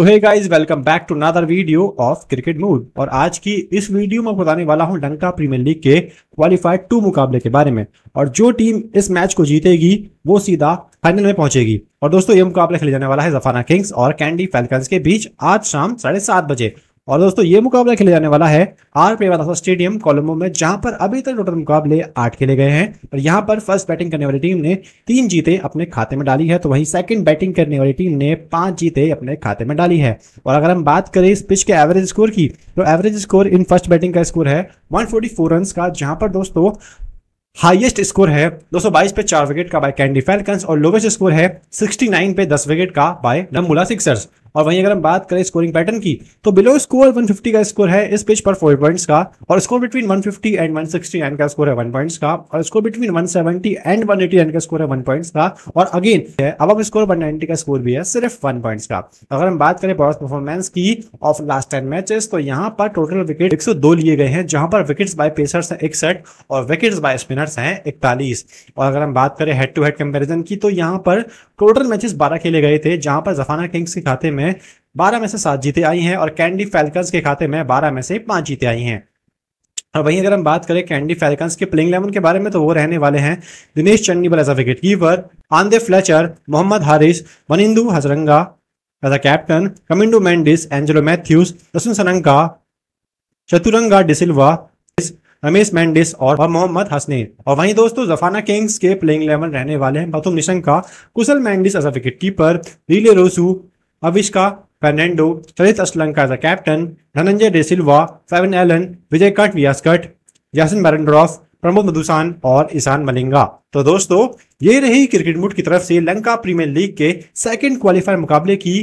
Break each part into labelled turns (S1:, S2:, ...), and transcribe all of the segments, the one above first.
S1: so hey guys welcome back to another video of cricket move और आज की इस वीडियो में बताने वाला हूं लंका प्रीमियर लीग के क्वालिफाइड टू मुकाबले के बारे में और जो टीम इस मैच को जीतेगी वो सीधा फाइनल में पहुंचेगी और दोस्तों ये मुकाबला खेले जाने वाला है जफाना किंग्स और कैंडी फैलकन्स के बीच आज शाम साढ़े सात बजे और दोस्तों ये मुकाबला खेला जाने वाला है आर पेवादासा स्टेडियम कोलंबो में जहां पर अभी तक टोटल मुकाबले आठ खेले गए हैं पर यहां पर फर्स्ट बैटिंग करने वाली टीम ने तीन जीते अपने खाते में डाली है तो वहीं सेकंड बैटिंग करने वाली टीम ने पांच जीते अपने खाते में डाली है और अगर हम बात करें इस पिच के एवरेज स्कोर की तो average score in first batting का स्कोर है वन रन का जहां पर दोस्तों हाईएस्ट स्कोर है 222 पे चार विकेट का बाय कैंडी फैल्कन्स और लोवेस्ट स्कोर है 69 पे 10 विकेट का बाय नमूला सिक्सर्स और वहीं अगर हम बात करें स्कोरिंग पैटर्न की तो बिलो स्कोर 150 का स्कोर है इस पिच पर फोर पॉइंट्स का और स्कोर बिटवीन 150 एंड 169 का स्कोर है वन पॉइंट्स का और स्कोर बिटवीन 170 एंड 180 का स्कोर है वन पॉइंट्स का और अगेन अब अब स्कोर 190 का स्कोर भी है सिर्फ वन पॉइंट्स का अगर हम बात करें बॉस परफॉर्मेंस की ऑफ लास्ट टेन मैचेस तो यहाँ पर टोटल विकेट एक लिए गए हैं जहां पर विकेट्स बाय पेसर्स हैं इकसठ और विकेट्स बाय स्पिनर्स हैं इकतालीस और अगर हम बात करें हेड टू हेड कंपेरिजन की तो यहाँ पर टोटल मैचेस बारह खेले गए थे जहां पर जफाना किंग्स के खाते में में बारह में से सात जीते आई हैं और कैंडी फैल्कन्स के खाते में बारह में से पांच जीते आई हैं और वहीं अगर हम बात करें कैंडी फैल्कन्स के प्लेइंग इलेवन के बारे में तो वो रहने वाले हैं Dinesh Chandimal as a wicket keeper Andre Fletcher Mohammad Haris Wanindu Hasaranga as a captain Kamindu Mendis Angelo Mathews Dasun Shanaka Chaturanga De Silva Ramesh Mendis और, मोहम्मद हसने और वहीं दोस्तों जफाना किंग्स के प्लेइंग इलेवन रहने वाले हैं Pathum Nissanka Kusal Mendis as a wicket keeper Rilee Rossouw Avishka Fernando Charith Aslanka as a captain, Dhananjay De Silva, एलन Vijayakanth Kat Vyaskat, Yasin Pramod Madushan और ईशान मलिंगा तो दोस्तों ये रही क्रिकेट मुट की तरफ से लंका प्रीमियर लीग के सेकेंड क्वालिफायर मुकाबले की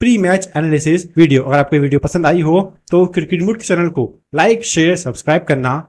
S1: प्री मैच एनालिसिस वीडियो अगर आपको वीडियो पसंद आई हो तो क्रिकेट मुट के चैनल को लाइक शेयर सब्सक्राइब करना